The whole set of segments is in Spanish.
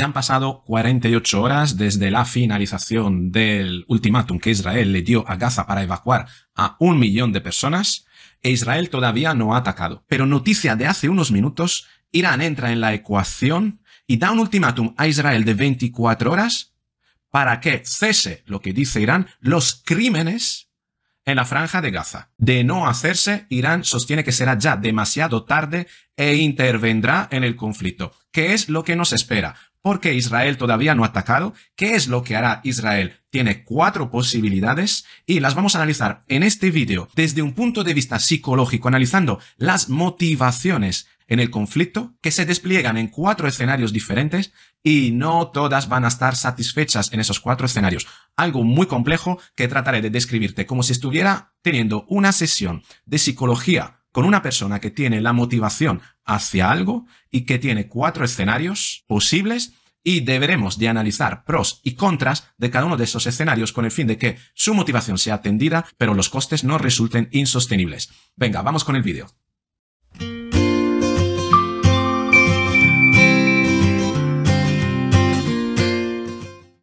Ya han pasado 48 horas desde la finalización del ultimátum que Israel le dio a Gaza para evacuar a un millón de personas e Israel todavía no ha atacado. Pero noticia de hace unos minutos, Irán entra en la ecuación y da un ultimátum a Israel de 24 horas para que cese lo que dice Irán, los crímenes en la franja de Gaza. De no hacerse, Irán sostiene que será ya demasiado tarde e intervendrá en el conflicto. que es lo que nos espera? ¿Por qué Israel todavía no ha atacado. ¿Qué es lo que hará Israel? Tiene cuatro posibilidades y las vamos a analizar en este vídeo desde un punto de vista psicológico, analizando las motivaciones en el conflicto que se despliegan en cuatro escenarios diferentes y no todas van a estar satisfechas en esos cuatro escenarios. Algo muy complejo que trataré de describirte como si estuviera teniendo una sesión de psicología con una persona que tiene la motivación hacia algo y que tiene cuatro escenarios posibles y deberemos de analizar pros y contras de cada uno de esos escenarios con el fin de que su motivación sea atendida, pero los costes no resulten insostenibles. Venga, vamos con el vídeo.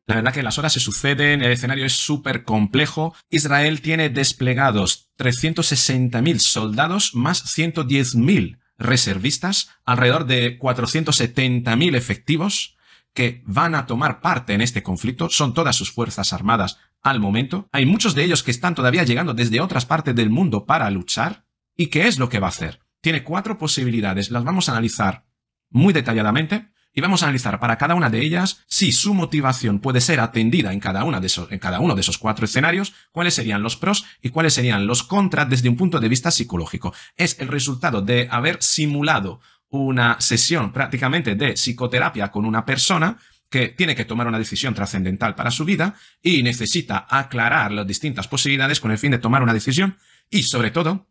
La verdad que las horas se suceden, el escenario es súper complejo. Israel tiene desplegados 360.000 soldados más 110.000 reservistas, alrededor de 470.000 efectivos que van a tomar parte en este conflicto, son todas sus fuerzas armadas al momento. Hay muchos de ellos que están todavía llegando desde otras partes del mundo para luchar. ¿Y qué es lo que va a hacer? Tiene cuatro posibilidades, las vamos a analizar muy detalladamente y vamos a analizar para cada una de ellas si su motivación puede ser atendida en cada, uno de esos cuatro escenarios, cuáles serían los pros y cuáles serían los contras desde un punto de vista psicológico. Es el resultado de haber simulado una sesión prácticamente de psicoterapia con una persona que tiene que tomar una decisión trascendental para su vida y necesita aclarar las distintas posibilidades con el fin de tomar una decisión y sobre todo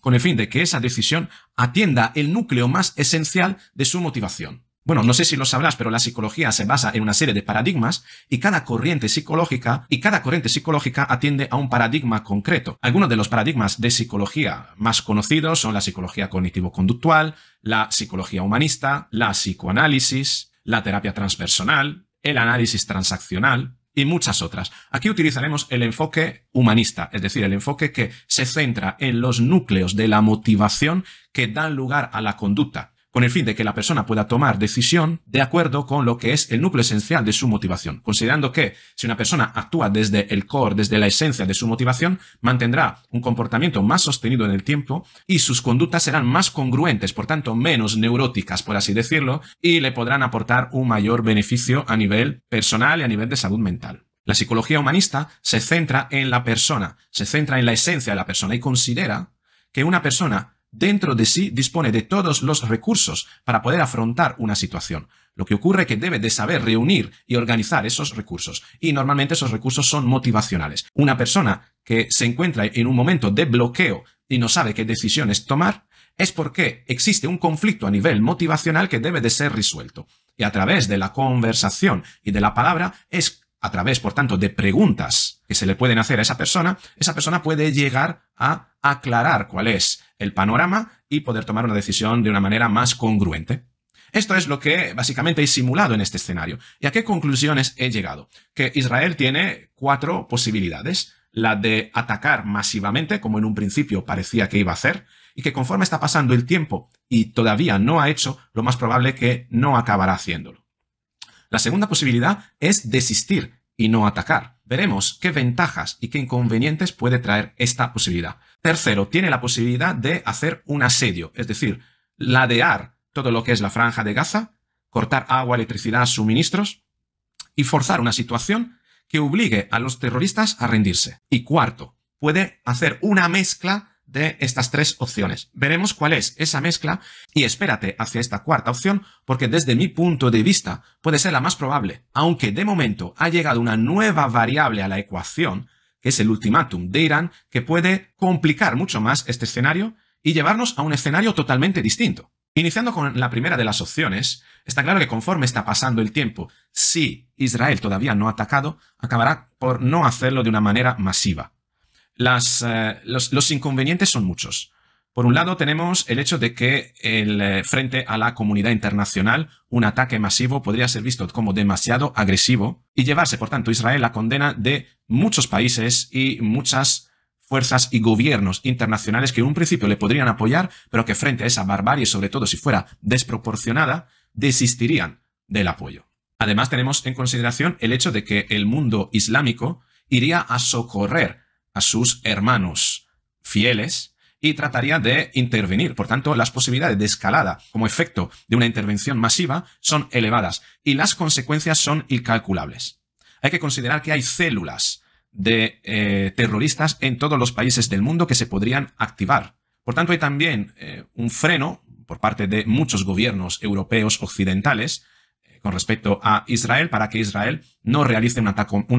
con el fin de que esa decisión atienda el núcleo más esencial de su motivación. Bueno, no sé si lo sabrás, pero la psicología se basa en una serie de paradigmas y cada corriente psicológica y cada corriente psicológica atiende a un paradigma concreto. Algunos de los paradigmas de psicología más conocidos son la psicología cognitivo-conductual, la psicología humanista, la psicoanálisis, la terapia transpersonal, el análisis transaccional y muchas otras. Aquí utilizaremos el enfoque humanista, es decir, el enfoque que se centra en los núcleos de la motivación que dan lugar a la conducta con el fin de que la persona pueda tomar decisión de acuerdo con lo que es el núcleo esencial de su motivación, considerando que si una persona actúa desde el core, desde la esencia de su motivación, mantendrá un comportamiento más sostenido en el tiempo y sus conductas serán más congruentes, por tanto menos neuróticas, por así decirlo, y le podrán aportar un mayor beneficio a nivel personal y a nivel de salud mental. La psicología humanista se centra en la persona, se centra en la esencia de la persona y considera que una persona dentro de sí dispone de todos los recursos para poder afrontar una situación. Lo que ocurre es que debe de saber reunir y organizar esos recursos. Y normalmente esos recursos son motivacionales. Una persona que se encuentra en un momento de bloqueo y no sabe qué decisiones tomar, es porque existe un conflicto a nivel motivacional que debe de ser resuelto. Y a través de la conversación y de la palabra es a través, por tanto, de preguntas que se le pueden hacer a esa persona, esa persona puede llegar a aclarar cuál es el panorama y poder tomar una decisión de una manera más congruente. Esto es lo que básicamente he simulado en este escenario. ¿Y a qué conclusiones he llegado? Que Israel tiene cuatro posibilidades. La de atacar masivamente, como en un principio parecía que iba a hacer, y que conforme está pasando el tiempo y todavía no ha hecho, lo más probable que no acabará haciéndolo. La segunda posibilidad es desistir y no atacar. Veremos qué ventajas y qué inconvenientes puede traer esta posibilidad. Tercero, tiene la posibilidad de hacer un asedio, es decir, ladear todo lo que es la franja de Gaza, cortar agua, electricidad, suministros y forzar una situación que obligue a los terroristas a rendirse. Y cuarto, puede hacer una mezcla estas tres opciones. Veremos cuál es esa mezcla y espérate hacia esta cuarta opción porque desde mi punto de vista puede ser la más probable, aunque de momento ha llegado una nueva variable a la ecuación, que es el ultimátum de Irán, que puede complicar mucho más este escenario y llevarnos a un escenario totalmente distinto. Iniciando con la primera de las opciones, está claro que conforme está pasando el tiempo, si Israel todavía no ha atacado, acabará por no hacerlo de una manera masiva las, eh, los, inconvenientes son muchos. Por un lado, tenemos el hecho de que el, eh, frente a la comunidad internacional, un ataque masivo podría ser visto como demasiado agresivo y llevarse, por tanto, Israel a condena de muchos países y muchas fuerzas y gobiernos internacionales que en un principio le podrían apoyar, pero que frente a esa barbarie, sobre todo si fuera desproporcionada, desistirían del apoyo. Además, tenemos en consideración el hecho de que el mundo islámico iría a socorrer a sus hermanos fieles y trataría de intervenir. Por tanto, las posibilidades de escalada como efecto de una intervención masiva son elevadas y las consecuencias son incalculables. Hay que considerar que hay células de eh, terroristas en todos los países del mundo que se podrían activar. Por tanto, hay también eh, un freno por parte de muchos gobiernos europeos occidentales eh, con respecto a Israel para que Israel no realice un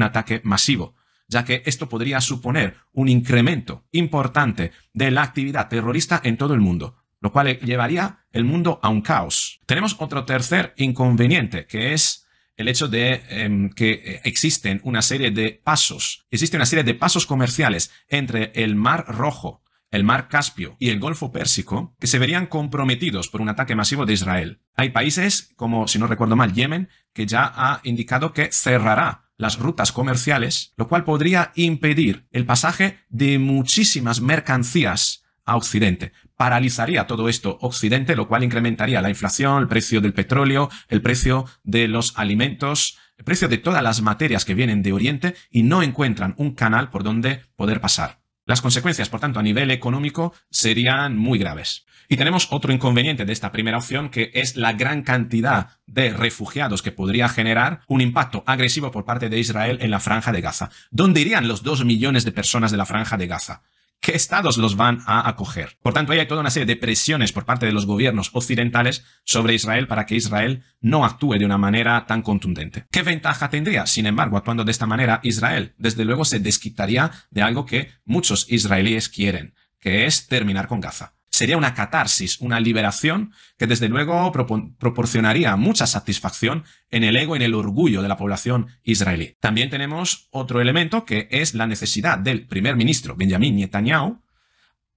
ataque masivo ya que esto podría suponer un incremento importante de la actividad terrorista en todo el mundo, lo cual llevaría el mundo a un caos. Tenemos otro tercer inconveniente, que es el hecho de em, que eh, existen una serie de pasos, existe una serie de pasos comerciales entre el Mar Rojo, el Mar Caspio y el Golfo Pérsico, que se verían comprometidos por un ataque masivo de Israel. Hay países, como si no recuerdo mal, Yemen, que ya ha indicado que cerrará las rutas comerciales, lo cual podría impedir el pasaje de muchísimas mercancías a Occidente. Paralizaría todo esto Occidente, lo cual incrementaría la inflación, el precio del petróleo, el precio de los alimentos, el precio de todas las materias que vienen de Oriente y no encuentran un canal por donde poder pasar. Las consecuencias, por tanto, a nivel económico serían muy graves. Y tenemos otro inconveniente de esta primera opción, que es la gran cantidad de refugiados que podría generar un impacto agresivo por parte de Israel en la franja de Gaza. ¿Dónde irían los dos millones de personas de la franja de Gaza? ¿Qué estados los van a acoger? Por tanto, hay toda una serie de presiones por parte de los gobiernos occidentales sobre Israel para que Israel no actúe de una manera tan contundente. ¿Qué ventaja tendría, sin embargo, actuando de esta manera Israel? Desde luego se desquitaría de algo que muchos israelíes quieren, que es terminar con Gaza sería una catarsis, una liberación que desde luego proporcionaría mucha satisfacción en el ego, y en el orgullo de la población israelí. También tenemos otro elemento que es la necesidad del primer ministro Benjamin Netanyahu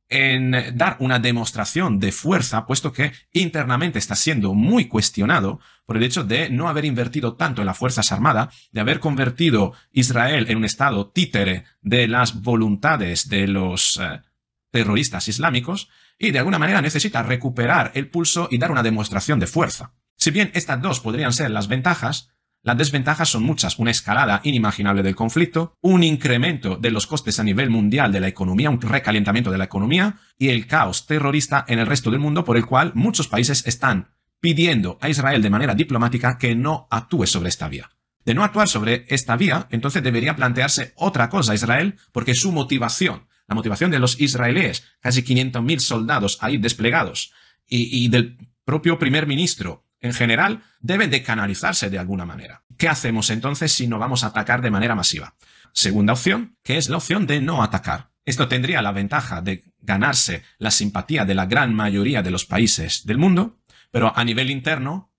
en dar una demostración de fuerza, puesto que internamente está siendo muy cuestionado por el hecho de no haber invertido tanto en las Fuerzas Armadas, de haber convertido Israel en un estado títere de las voluntades de los eh, terroristas islámicos y de alguna manera necesita recuperar el pulso y dar una demostración de fuerza. Si bien estas dos podrían ser las ventajas, las desventajas son muchas, una escalada inimaginable del conflicto, un incremento de los costes a nivel mundial de la economía, un recalentamiento de la economía y el caos terrorista en el resto del mundo por el cual muchos países están pidiendo a Israel de manera diplomática que no actúe sobre esta vía. De no actuar sobre esta vía, entonces debería plantearse otra cosa Israel porque su motivación la motivación de los israelíes, casi 500.000 soldados ahí desplegados, y, del propio primer ministro en general, deben de canalizarse de alguna manera. ¿Qué hacemos entonces si no vamos a atacar de manera masiva? Segunda opción, que es la opción de no atacar. Esto tendría la ventaja de ganarse la simpatía de la gran mayoría de los países del mundo, pero a nivel interno,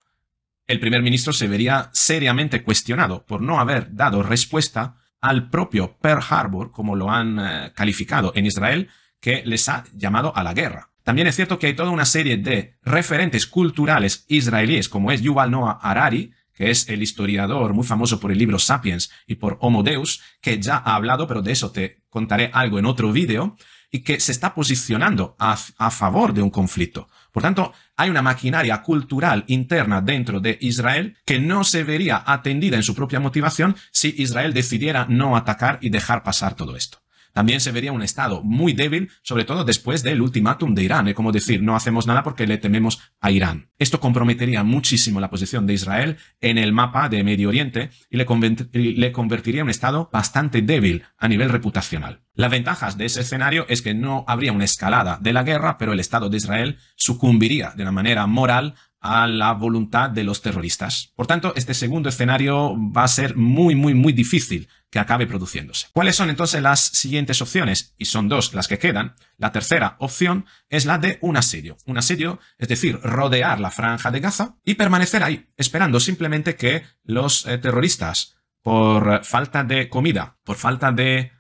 el primer ministro se vería seriamente cuestionado por no haber dado respuesta al propio Pearl Harbor, como lo han eh, calificado en Israel, que les ha llamado a la guerra. También es cierto que hay toda una serie de referentes culturales israelíes, como es Yuval Noah Harari, que es el historiador muy famoso por el libro Sapiens y por Homo Deus, que ya ha hablado, pero de eso te contaré algo en otro vídeo, y que se está posicionando a favor de un conflicto. Por tanto, hay una maquinaria cultural interna dentro de Israel que no se vería atendida en su propia motivación si Israel decidiera no atacar y dejar pasar todo esto también se vería un Estado muy débil, sobre todo después del ultimátum de Irán, es ¿eh? como decir, no hacemos nada porque le tememos a Irán. Esto comprometería muchísimo la posición de Israel en el mapa de Medio Oriente y le, le convertiría en un Estado bastante débil a nivel reputacional. Las ventajas de ese escenario es que no habría una escalada de la guerra, pero el Estado de Israel sucumbiría de una manera moral a la voluntad de los terroristas. Por tanto, este segundo escenario va a ser muy, muy, muy difícil que acabe produciéndose. ¿Cuáles son entonces las siguientes opciones? Y son dos las que quedan. La tercera opción es la de un asedio. Un asedio, es decir, rodear la franja de Gaza y permanecer ahí, esperando simplemente que los eh, terroristas, por falta de comida, por falta de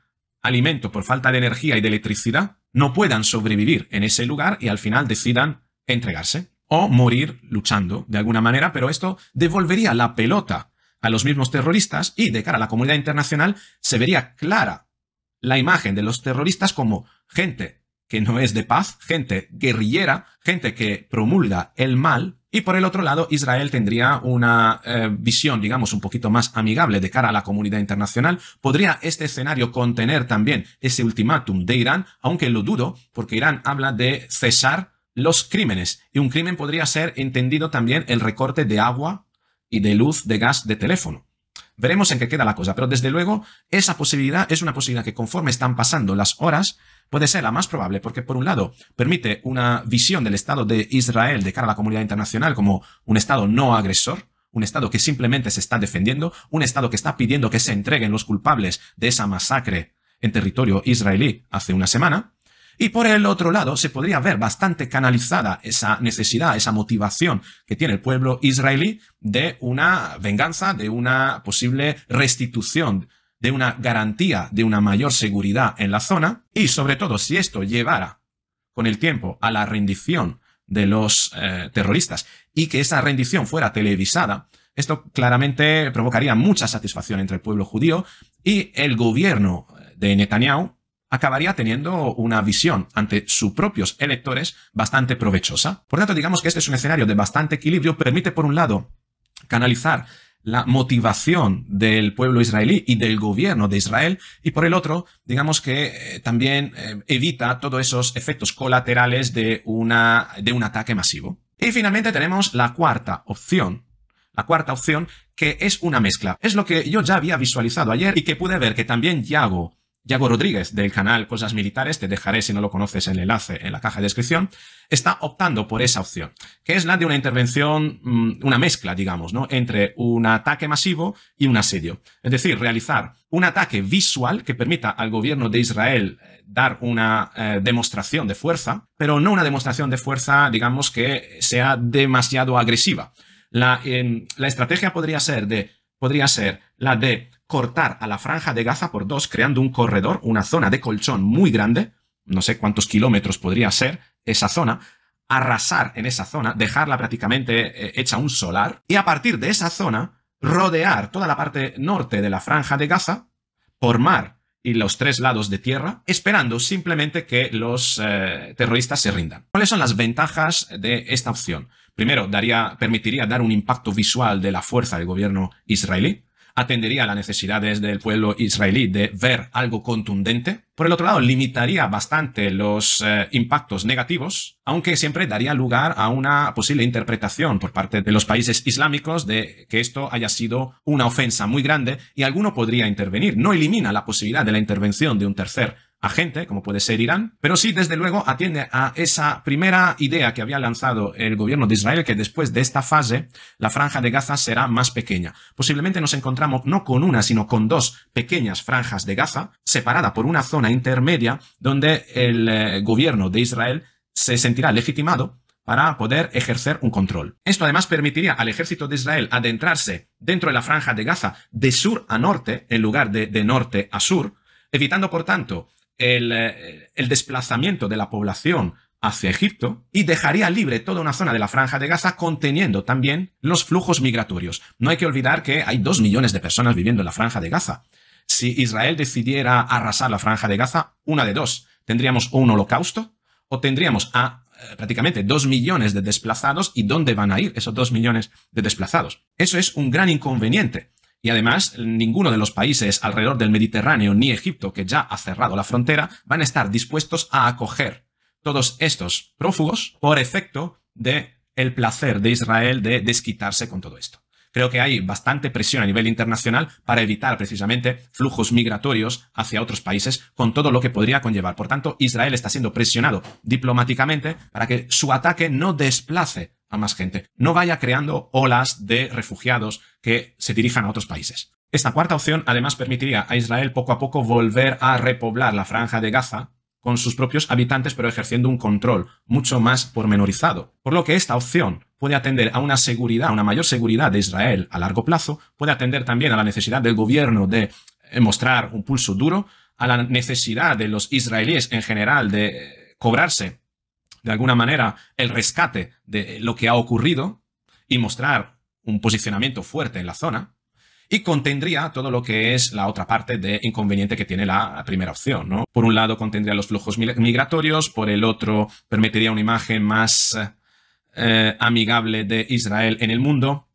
alimento, por falta de energía y de electricidad, no puedan sobrevivir en ese lugar y al final decidan entregarse o morir luchando de alguna manera, pero esto devolvería la pelota a los mismos terroristas y de cara a la comunidad internacional se vería clara la imagen de los terroristas como gente que no es de paz, gente guerrillera, gente que promulga el mal, y por el otro lado Israel tendría una eh, visión, digamos, un poquito más amigable de cara a la comunidad internacional. Podría este escenario contener también ese ultimátum de Irán, aunque lo dudo, porque Irán habla de cesar los crímenes. Y un crimen podría ser entendido también el recorte de agua y de luz, de gas, de teléfono. Veremos en qué queda la cosa, pero desde luego esa posibilidad es una posibilidad que conforme están pasando las horas puede ser la más probable porque por un lado permite una visión del Estado de Israel de cara a la comunidad internacional como un Estado no agresor, un Estado que simplemente se está defendiendo, un Estado que está pidiendo que se entreguen los culpables de esa masacre en territorio israelí hace una semana, y por el otro lado, se podría ver bastante canalizada esa necesidad, esa motivación que tiene el pueblo israelí de una venganza, de una posible restitución de una garantía de una mayor seguridad en la zona y sobre todo si esto llevara con el tiempo a la rendición de los eh, terroristas y que esa rendición fuera televisada, esto claramente provocaría mucha satisfacción entre el pueblo judío y el gobierno de Netanyahu acabaría teniendo una visión ante sus propios electores bastante provechosa. Por tanto, digamos que este es un escenario de bastante equilibrio, permite por un lado canalizar la motivación del pueblo israelí y del gobierno de Israel y por el otro, digamos que eh, también eh, evita todos esos efectos colaterales de, una, de un ataque masivo. Y finalmente tenemos la cuarta opción. La cuarta opción que es una mezcla. Es lo que yo ya había visualizado ayer y que pude ver que también Yago Yago Rodríguez del canal Cosas Militares, te dejaré si no lo conoces el enlace en la caja de descripción, está optando por esa opción, que es la de una intervención, mm, una mezcla, digamos, ¿no? entre un ataque masivo y un asedio. Es decir, realizar un ataque visual que permita al gobierno de Israel eh, dar una eh, demostración de fuerza, pero no una demostración de fuerza, digamos, que sea demasiado agresiva. La, la estrategia podría ser de, podría ser la de cortar a la franja de Gaza por dos, creando un corredor, una zona de colchón muy grande, no sé cuántos kilómetros podría ser esa zona, arrasar en esa zona, dejarla prácticamente eh, hecha un solar, y a partir de esa zona rodear toda la parte norte de la franja de Gaza por mar y los tres lados de tierra, esperando simplemente que los eh, terroristas se rindan. ¿Cuáles son las ventajas de esta opción? Primero, daría, permitiría dar un impacto visual de la fuerza del gobierno israelí atendería a las necesidades del pueblo israelí de ver algo contundente. Por el otro lado, limitaría bastante los eh, impactos negativos, aunque siempre daría lugar a una posible interpretación por parte de los países islámicos de que esto haya sido una ofensa muy grande y alguno podría intervenir. No elimina la posibilidad de la intervención de un tercer gente, como puede ser Irán, pero sí, desde luego, atiende a esa primera idea que había lanzado el gobierno de Israel, que después de esta fase, la franja de Gaza será más pequeña. Posiblemente nos encontramos no con una, sino con dos pequeñas franjas de Gaza, separada por una zona intermedia, donde el eh, gobierno de Israel se sentirá legitimado para poder ejercer un control. Esto además permitiría al ejército de Israel adentrarse dentro de la franja de Gaza de sur a norte, en lugar de de norte a sur, evitando, por tanto, eh, el, desplazamiento de la población hacia Egipto y dejaría libre toda una zona de la franja de Gaza conteniendo también los flujos migratorios. No hay que olvidar que hay dos millones de personas viviendo en la franja de Gaza. Si Israel decidiera arrasar la franja de Gaza, una de dos, tendríamos un holocausto o tendríamos a eh, prácticamente dos millones de desplazados y dónde van a ir esos dos millones de desplazados. Eso es un gran inconveniente y además, ninguno de los países alrededor del Mediterráneo ni Egipto, que ya ha cerrado la frontera, van a estar dispuestos a acoger todos estos prófugos por efecto de el placer de Israel de desquitarse con todo esto. Creo que hay bastante presión a nivel internacional para evitar precisamente flujos migratorios hacia otros países con todo lo que podría conllevar. Por tanto, Israel está siendo presionado diplomáticamente para que su ataque no desplace a más gente, no vaya creando olas de refugiados que se dirijan a otros países. Esta cuarta opción además permitiría a Israel poco a poco volver a repoblar la franja de Gaza con sus propios habitantes, pero ejerciendo un control mucho más pormenorizado. Por lo que esta opción puede atender a una seguridad, a una mayor seguridad de Israel a largo plazo, puede atender también a la necesidad del gobierno de eh, mostrar un pulso duro, a la necesidad de los israelíes en general de eh, cobrarse de alguna manera el rescate de lo que ha ocurrido y mostrar un posicionamiento fuerte en la zona, y contendría todo lo que es la otra parte de inconveniente que tiene la primera opción. ¿no? Por un lado contendría los flujos migratorios, por el otro permitiría una imagen más eh, amigable de Israel en el mundo,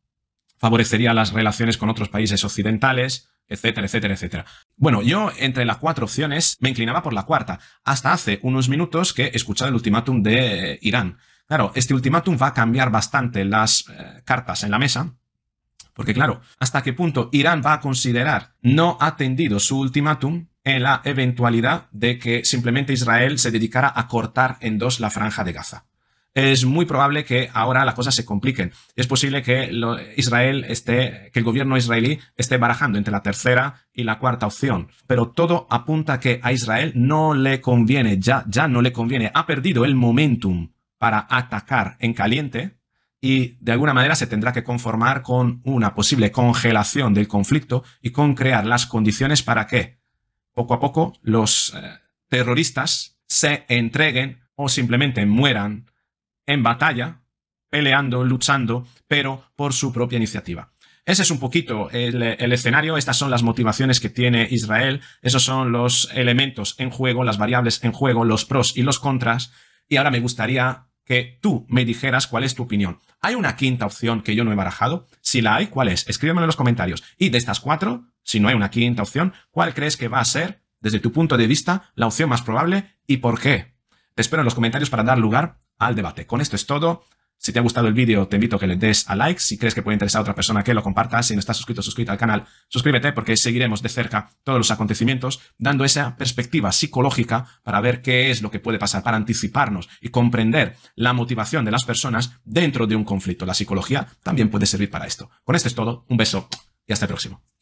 favorecería las relaciones con otros países occidentales, etcétera, etcétera, etcétera. Bueno, yo entre las cuatro opciones me inclinaba por la cuarta, hasta hace unos minutos que escuchaba el ultimátum de Irán. Claro, este ultimátum va a cambiar bastante las eh, cartas en la mesa, porque claro, ¿hasta qué punto Irán va a considerar no atendido su ultimátum en la eventualidad de que simplemente Israel se dedicara a cortar en dos la franja de Gaza? es muy probable que ahora las cosas se compliquen. Es posible que Israel esté, que el gobierno israelí esté barajando entre la tercera y la cuarta opción. Pero todo apunta que a Israel no le conviene, ya, ya no le conviene. Ha perdido el momentum para atacar en caliente y de alguna manera se tendrá que conformar con una posible congelación del conflicto y con crear las condiciones para que poco a poco los eh, terroristas se entreguen o simplemente mueran en batalla, peleando, luchando, pero por su propia iniciativa. Ese es un poquito el, el, escenario, estas son las motivaciones que tiene Israel, esos son los elementos en juego, las variables en juego, los pros y los contras, y ahora me gustaría que tú me dijeras cuál es tu opinión. Hay una quinta opción que yo no he barajado. Si la hay, ¿cuál es? Escríbeme en los comentarios. Y de estas cuatro, si no hay una quinta opción, ¿cuál crees que va a ser, desde tu punto de vista, la opción más probable y por qué? Te espero en los comentarios para dar lugar al debate. Con esto es todo. Si te ha gustado el vídeo, te invito a que le des a like. Si crees que puede interesar a otra persona, que lo compartas. Si no estás suscrito, suscríbete al canal, suscríbete porque seguiremos de cerca todos los acontecimientos, dando esa perspectiva psicológica para ver qué es lo que puede pasar, para anticiparnos y comprender la motivación de las personas dentro de un conflicto. La psicología también puede servir para esto. Con esto es todo. Un beso y hasta el próximo.